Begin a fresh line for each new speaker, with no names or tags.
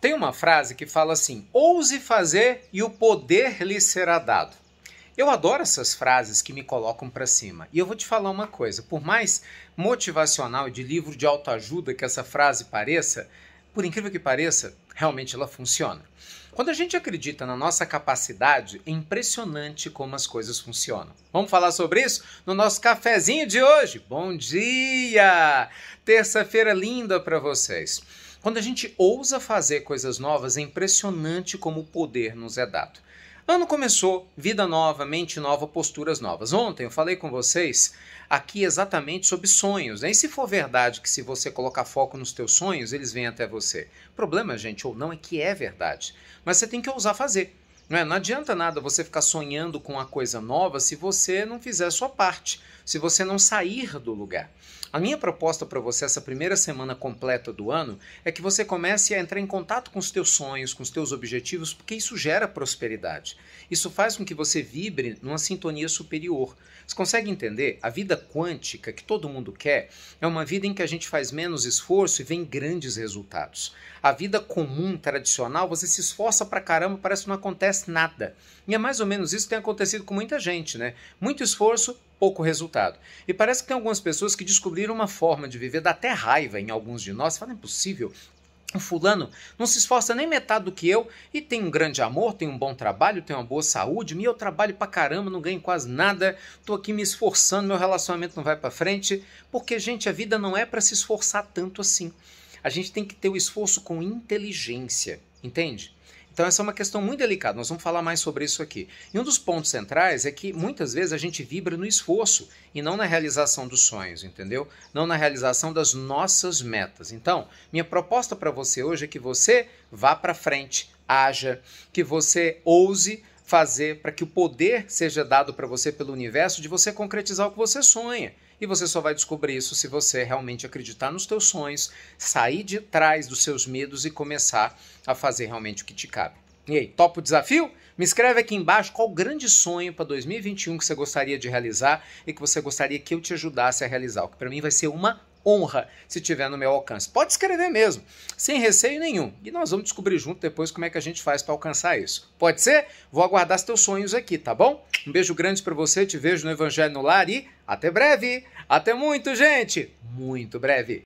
Tem uma frase que fala assim: ouse fazer e o poder lhe será dado. Eu adoro essas frases que me colocam para cima. E eu vou te falar uma coisa: por mais motivacional e de livro de autoajuda que essa frase pareça, por incrível que pareça, realmente ela funciona. Quando a gente acredita na nossa capacidade, é impressionante como as coisas funcionam. Vamos falar sobre isso no nosso cafezinho de hoje. Bom dia! Terça-feira linda para vocês. Quando a gente ousa fazer coisas novas, é impressionante como o poder nos é dado. Ano começou, vida nova, mente nova, posturas novas. Ontem eu falei com vocês aqui exatamente sobre sonhos. Né? E se for verdade que se você colocar foco nos teus sonhos, eles vêm até você. O problema, gente, ou não, é que é verdade. Mas você tem que ousar fazer. Não, é? não adianta nada você ficar sonhando com uma coisa nova se você não fizer a sua parte, se você não sair do lugar. A minha proposta para você essa primeira semana completa do ano é que você comece a entrar em contato com os teus sonhos, com os teus objetivos, porque isso gera prosperidade. Isso faz com que você vibre numa sintonia superior. Você consegue entender? A vida quântica que todo mundo quer é uma vida em que a gente faz menos esforço e vem grandes resultados. A vida comum, tradicional, você se esforça pra caramba, parece que não acontece nada. E é mais ou menos isso que tem acontecido com muita gente, né? Muito esforço, pouco resultado. E parece que tem algumas pessoas que descobriram uma forma de viver, dá até raiva em alguns de nós, fala, é impossível. O fulano não se esforça nem metade do que eu e tem um grande amor, tem um bom trabalho, tem uma boa saúde, meu trabalho pra caramba, não ganho quase nada, tô aqui me esforçando, meu relacionamento não vai para frente, porque gente, a vida não é para se esforçar tanto assim. A gente tem que ter o esforço com inteligência, entende? Então, essa é uma questão muito delicada, nós vamos falar mais sobre isso aqui. E um dos pontos centrais é que muitas vezes a gente vibra no esforço e não na realização dos sonhos, entendeu? Não na realização das nossas metas. Então, minha proposta para você hoje é que você vá para frente, haja, que você ouse fazer para que o poder seja dado para você pelo universo de você concretizar o que você sonha. E você só vai descobrir isso se você realmente acreditar nos teus sonhos, sair de trás dos seus medos e começar a fazer realmente o que te cabe. E aí, topa o desafio? Me escreve aqui embaixo qual o grande sonho para 2021 que você gostaria de realizar e que você gostaria que eu te ajudasse a realizar. O que para mim vai ser uma honra se tiver no meu alcance. Pode escrever mesmo, sem receio nenhum. E nós vamos descobrir junto depois como é que a gente faz para alcançar isso. Pode ser? Vou aguardar os teus sonhos aqui, tá bom? Um beijo grande para você, te vejo no Evangelho no Lar e até breve. Até muito, gente. Muito breve.